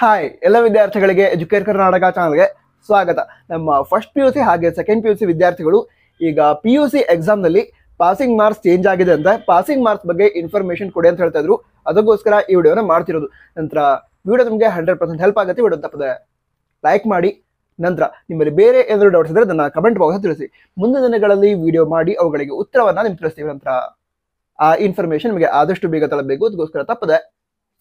hi ಎಲ್ಲ ವಿದ್ಯಾರ್ಥಿಗಳಿಗೆ educate Karnataka ಚಾನಲ್ಗೆ ಸ್ವಾಗತ ನಮ್ಮ ಫಸ್ಟ್ ಪಿ ಯು ಸಿ ಹಾಗೆ ಸೆಕೆಂಡ್ ಪಿ ಯು ಸಿ ವಿದ್ಯಾರ್ಥಿಗಳು ಈಗ ಪಿ ಯು ಸಿ ಎಕ್ಸಾಮ್ನಲ್ಲಿ ಪಾಸಿಂಗ್ ಮಾರ್ಕ್ಸ್ ಚೇಂಜ್ ಆಗಿದೆ ಅಂತ ಪಾಸಿಂಗ್ ಮಾರ್ಕ್ಸ್ ಬಗ್ಗೆ ಇನ್ಫಾರ್ಮೇಶನ್ ಕೊಡಿ ಅಂತ ಹೇಳ್ತಾ ಇದ್ರು ಅದಕ್ಕೋಸ್ಕರ ಈ ವಿಡಿಯೋನ ಮಾಡ್ತಿರೋದು ನಂತರ ವಿಡಿಯೋ ನಿಮಗೆ ಹಂಡ್ರೆಡ್ ಪರ್ಸೆಂಟ್ ಹೆಲ್ಪ್ ಆಗುತ್ತೆ ವಿಡಿಯೋ ತಪ್ಪದೆ ಲೈಕ್ ಮಾಡಿ ನಂತರ ನಿಮ್ಮಲ್ಲಿ ಬೇರೆ ಏನಾದರೂ ಡೌಟ್ಸ್ ಇದ್ದರೆ ನನ್ನ ಕಮೆಂಟ್ ಬಾಕ್ಸ್ ತಿಳಿಸಿ ಮುಂದಿನ ದಿನಗಳಲ್ಲಿ ವಿಡಿಯೋ ಮಾಡಿ ಅವುಗಳಿಗೆ ಉತ್ತರವನ್ನು ನಿಮ್ಗೆ ತಿಳಿಸ್ತೀವಿ ನಂತರ ಆ ಇನ್ಫಾರ್ಮೇಶನ್ ನಿಮಗೆ ಆದಷ್ಟು ಬೇಗ ತಲಬೇಕು ಅದಕ್ಕೋಸ್ಕರ ತಪ್ಪದೆ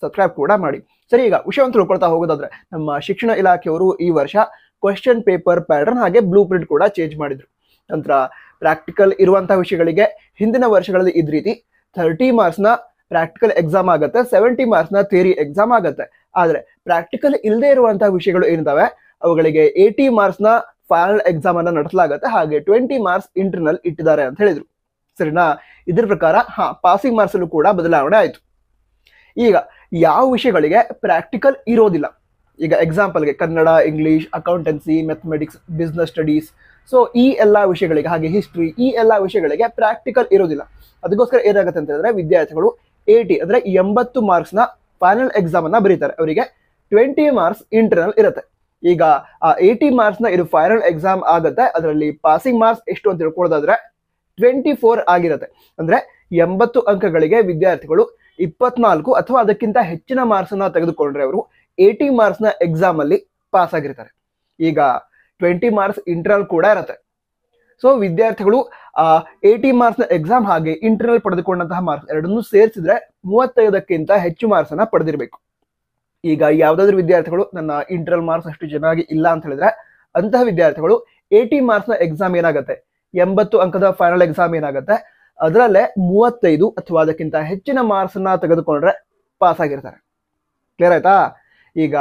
ಸಬ್ಸ್ಕ್ರೈಬ್ ಕೂಡ ಮಾಡಿ ಸರಿ ಈಗ ವಿಷಯವನ್ನು ತಿಳ್ಕೊಳ್ತಾ ಹೋಗೋದಾದ್ರೆ ನಮ್ಮ ಶಿಕ್ಷಣ ಇಲಾಖೆಯವರು ಈ ವರ್ಷ ಕ್ವಶನ್ ಪೇಪರ್ ಪ್ಯಾಟರ್ನ್ ಹಾಗೆ ಬ್ಲೂ ಪ್ರಿಂಟ್ ಕೂಡ ಚೇಂಜ್ ಮಾಡಿದ್ರು ನಂತರ ಪ್ರಾಕ್ಟಿಕಲ್ ಇರುವಂತಹ ವಿಷಯಗಳಿಗೆ ಹಿಂದಿನ ವರ್ಷಗಳಲ್ಲಿ ಇದ್ ರೀತಿ ಥರ್ಟಿ ನ ಪ್ರಾಕ್ಟಿಕಲ್ ಎಕ್ಸಾಮ್ ಆಗುತ್ತೆ ಸೆವೆಂಟಿ ನ ಥಿಯರಿ ಎಕ್ಸಾಮ್ ಆಗುತ್ತೆ ಆದರೆ ಪ್ರಾಕ್ಟಿಕಲ್ ಇಲ್ಲದೆ ಇರುವಂತಹ ವಿಷಯಗಳು ಏನಿದಾವೆ ಅವುಗಳಿಗೆ ಏಯ್ಟಿ ನ ಫೈನಲ್ ಎಕ್ಸಾಮ್ ಅನ್ನ ನಡೆಸಲಾಗುತ್ತೆ ಹಾಗೆ ಟ್ವೆಂಟಿ ಮಾರ್ಕ್ಸ್ ಇಂಟರ್ನಲ್ ಇಟ್ಟಿದ್ದಾರೆ ಅಂತ ಹೇಳಿದ್ರು ಸರಿನಾ ಇದ್ರ ಪ್ರಕಾರ ಹಾ ಪಾಸಿಂಗ್ ಮಾರ್ಕ್ಸ್ ಕೂಡ ಬದಲಾವಣೆ ಆಯಿತು ಈಗ ಯಾವ ವಿಷಯಗಳಿಗೆ ಪ್ರಾಕ್ಟಿಕಲ್ ಇರೋದಿಲ್ಲ ಈಗ ಎಕ್ಸಾಂಪಲ್ಗೆ Kannada English accountancy mathematics business studies so ಈ ಎಲ್ಲ ವಿಷಯಗಳಿಗೆ ಹಾಗೆ ಹಿಸ್ಟ್ರಿ ಈ ಎಲ್ಲ ವಿಷಯಗಳಿಗೆ ಪ್ರಾಕ್ಟಿಕಲ್ ಇರೋದಿಲ್ಲ ಅದಕ್ಕೋಸ್ಕರ ಏನಾಗುತ್ತೆ ಅಂತ ಹೇಳಿದ್ರೆ ವಿದ್ಯಾರ್ಥಿಗಳು ಏಯ್ಟಿ ಅಂದರೆ ಎಂಬತ್ತು ಮಾರ್ಕ್ಸ್ನ ಫೈನಲ್ ಎಕ್ಸಾಮನ್ನು ಬರೀತಾರೆ ಅವರಿಗೆ ಟ್ವೆಂಟಿ ಮಾರ್ಕ್ಸ್ ಇಂಟರ್ನಲ್ ಇರುತ್ತೆ ಈಗ ಆ ಏಯ್ಟಿ ಮಾರ್ಕ್ಸ್ನ ಇದು ಫೈನಲ್ ಎಕ್ಸಾಮ್ ಆಗುತ್ತೆ ಅದರಲ್ಲಿ ಪಾಸಿಂಗ್ ಮಾರ್ಕ್ಸ್ ಎಷ್ಟು ಅಂತ ತಿಳ್ಕೊಳ್ಳೋದಾದ್ರೆ ಟ್ವೆಂಟಿ ಫೋರ್ ಆಗಿರುತ್ತೆ ಅಂದರೆ ಎಂಬತ್ತು ಅಂಕಗಳಿಗೆ ವಿದ್ಯಾರ್ಥಿಗಳು ಇಪ್ಪತ್ನಾಲ್ಕು ಅಥವಾ ಅದಕ್ಕಿಂತ ಹೆಚ್ಚಿನ ಮಾರ್ಕ್ಸ್ ಅನ್ನ ತೆಗೆದುಕೊಂಡ್ರೆ ಅವರು ಏಯ್ಟಿ ಮಾರ್ಕ್ಸ್ ನ ಎಕ್ಸಾಮ್ ಅಲ್ಲಿ ಪಾಸ್ ಆಗಿರ್ತಾರೆ ಈಗ ಟ್ವೆಂಟಿ ಮಾರ್ಕ್ಸ್ ಇಂಟರ್ನಲ್ ಕೂಡ ಇರುತ್ತೆ ಸೊ ವಿದ್ಯಾರ್ಥಿಗಳು ಏಯ್ಟಿ ಮಾರ್ಕ್ಸ್ ನ ಎಕ್ಸಾಮ್ ಹಾಗೆ ಇಂಟರ್ನಲ್ ಪಡೆದುಕೊಂಡಂತಹ ಮಾರ್ಕ್ಸ್ ಎರಡನ್ನೂ ಸೇರಿಸಿದ್ರೆ ಮೂವತ್ತೈದಕ್ಕಿಂತ ಹೆಚ್ಚು ಮಾರ್ಕ್ಸ್ ಅನ್ನ ಪಡೆದಿರಬೇಕು ಈಗ ಯಾವ್ದಾದ್ರು ವಿದ್ಯಾರ್ಥಿಗಳು ನನ್ನ ಇಂಟರ್ನಲ್ ಮಾರ್ಕ್ಸ್ ಅಷ್ಟು ಚೆನ್ನಾಗಿ ಇಲ್ಲ ಅಂತ ಹೇಳಿದ್ರೆ ಅಂತಹ ವಿದ್ಯಾರ್ಥಿಗಳು ಏಯ್ಟಿ ಮಾರ್ಕ್ಸ್ ನ ಎಕ್ಸಾಮ್ ಏನಾಗುತ್ತೆ ಎಂಬತ್ತು ಅಂಕದ ಫೈನಲ್ ಎಕ್ಸಾಮ್ ಏನಾಗುತ್ತೆ ಅದರಲ್ಲೇ ಮೂವತ್ತೈದು ಅಥವಾ ಅದಕ್ಕಿಂತ ಹೆಚ್ಚಿನ ಮಾರ್ಕ್ಸನ್ನು ತೆಗೆದುಕೊಂಡ್ರೆ ಪಾಸ್ ಆಗಿರ್ತಾರೆ ಕ್ಲಿಯರ್ ಆಯ್ತಾ ಈಗ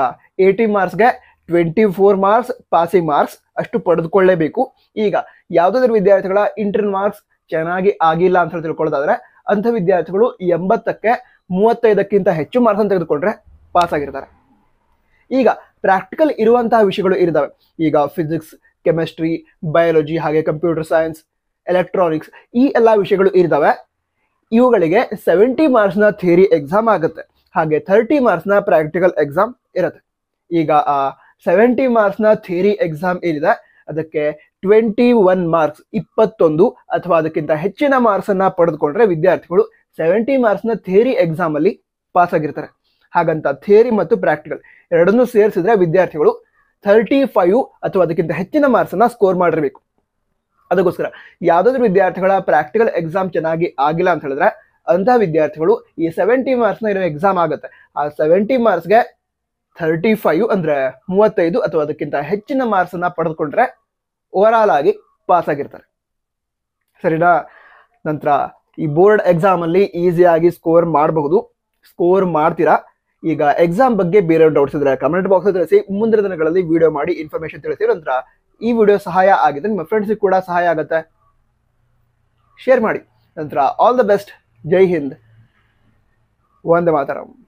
ಏಯ್ಟಿ ಮಾರ್ಕ್ಸ್ಗೆ twenty four marks passing marks ಅಷ್ಟು ಪಡೆದುಕೊಳ್ಳೇಬೇಕು ಈಗ ಯಾವುದಾದ್ರೂ ವಿದ್ಯಾರ್ಥಿಗಳ ಇಂಟರ್ನ್ ಮಾರ್ಕ್ಸ್ ಚೆನ್ನಾಗಿ ಆಗಿಲ್ಲ ಅಂತ ಹೇಳಿ ತಿಳ್ಕೊಳ್ಳೋದಾದ್ರೆ ಅಂಥ ವಿದ್ಯಾರ್ಥಿಗಳು ಎಂಬತ್ತಕ್ಕೆ ಮೂವತ್ತೈದಕ್ಕಿಂತ ಹೆಚ್ಚು ಮಾರ್ಕ್ಸ್ ಅಂತ ತೆಗೆದುಕೊಂಡ್ರೆ ಪಾಸ್ ಆಗಿರ್ತಾರೆ ಈಗ ಪ್ರಾಕ್ಟಿಕಲ್ ಇರುವಂತಹ ವಿಷಯಗಳು ಇದ್ದಾವೆ ಈಗ ಫಿಸಿಕ್ಸ್ ಕೆಮಿಸ್ಟ್ರಿ ಬಯಾಲಜಿ ಹಾಗೆ ಕಂಪ್ಯೂಟರ್ ಸೈನ್ಸ್ ಎಲೆಕ್ಟ್ರಾನಿಕ್ಸ್ ಈ ಎಲ್ಲ ವಿಷಯಗಳು ಇರ್ತವೆ ಇವುಗಳಿಗೆ ಸೆವೆಂಟಿ ಮಾರ್ಕ್ಸ್ನ ಥಿಯರಿ ಎಕ್ಸಾಮ್ ಆಗುತ್ತೆ ಹಾಗೆ ಥರ್ಟಿ ಮಾರ್ಕ್ಸ್ನ ಪ್ರಾಕ್ಟಿಕಲ್ ಎಕ್ಸಾಮ್ ಇರುತ್ತೆ ಈಗ ಆ ಸೆವೆಂಟಿ ಮಾರ್ಕ್ಸ್ನ ಥಿಯರಿ ಎಕ್ಸಾಮ್ ಏನಿದೆ ಅದಕ್ಕೆ ಟ್ವೆಂಟಿ ಒನ್ ಮಾರ್ಕ್ಸ್ ಇಪ್ಪತ್ತೊಂದು ಅಥವಾ ಅದಕ್ಕಿಂತ ಹೆಚ್ಚಿನ ಮಾರ್ಕ್ಸನ್ನು ಪಡೆದುಕೊಂಡ್ರೆ ವಿದ್ಯಾರ್ಥಿಗಳು ಸೆವೆಂಟಿ ಮಾರ್ಕ್ಸ್ನ ಥಿಯರಿ ಎಕ್ಸಾಮಲ್ಲಿ ಪಾಸ್ ಆಗಿರ್ತಾರೆ ಹಾಗಂತ ಥಿಯರಿ ಮತ್ತು ಪ್ರಾಕ್ಟಿಕಲ್ ಎರಡನ್ನೂ ಸೇರಿಸಿದ್ರೆ ವಿದ್ಯಾರ್ಥಿಗಳು ಥರ್ಟಿ ಫೈವ್ ಅಥವಾ ಅದಕ್ಕಿಂತ ಹೆಚ್ಚಿನ ಮಾರ್ಕ್ಸನ್ನು ಸ್ಕೋರ್ ಮಾಡಿರಬೇಕು ಅದಕ್ಕೋಸ್ಕರ ಯಾವುದಾದ್ರೂ ವಿದ್ಯಾರ್ಥಿಗಳ ಪ್ರಾಕ್ಟಿಕಲ್ ಎಕ್ಸಾಮ್ ಚೆನ್ನಾಗಿ ಆಗಿಲ್ಲ ಅಂತ ಹೇಳಿದ್ರೆ ಅಂತಹ ವಿದ್ಯಾರ್ಥಿಗಳು ಈ ಸೆವೆಂಟಿ ಮಾರ್ಕ್ಸ್ನ ಏನೋ ಎಕ್ಸಾಮ್ ಆಗುತ್ತೆ ಆ ಸೆವೆಂಟಿ ಮಾರ್ಕ್ಸ್ಗೆ ಥರ್ಟಿ ಫೈವ್ ಅಂದ್ರೆ ಮೂವತ್ತೈದು ಅಥವಾ ಅದಕ್ಕಿಂತ ಹೆಚ್ಚಿನ ಮಾರ್ಕ್ಸ್ ಪಡೆದುಕೊಂಡ್ರೆ ಓವರ್ ಆಲ್ ಆಗಿ ಪಾಸ್ ಆಗಿರ್ತಾರೆ ಸರಿನಾ ನಂತರ ಈ ಬೋರ್ಡ್ ಎಕ್ಸಾಮ್ ಅಲ್ಲಿ ಈಸಿಯಾಗಿ ಸ್ಕೋರ್ ಮಾಡಬಹುದು ಸ್ಕೋರ್ ಮಾಡ್ತೀರಾ ಈಗ ಎಕ್ಸಾಮ್ ಬಗ್ಗೆ ಬೇರೆ ಡೌಟ್ಸ್ ಇದ್ರೆ ಕಮೆಂಟ್ ಬಾಕ್ಸ್ ತಿಳಿಸಿ ಮುಂದಿನ ದಿನಗಳಲ್ಲಿ ವಿಡಿಯೋ ಮಾಡಿ ಇನ್ಫಾರ್ಮೇಶನ್ ತಿಳಿಸಿ ನಂತರ ಈ ವಿಡಿಯೋ ಸಹಾಯ ಆಗಿದೆ ನಿಮ್ಮ ಫ್ರೆಂಡ್ಸಿಗೆ ಕೂಡ ಸಹಾಯ ಆಗುತ್ತೆ ಶೇರ್ ಮಾಡಿ ನಂತರ ಆಲ್ ದ ಬೆಸ್ಟ್ ಜೈ ಹಿಂದ್ ವಂದೇ ಮಾತರಂ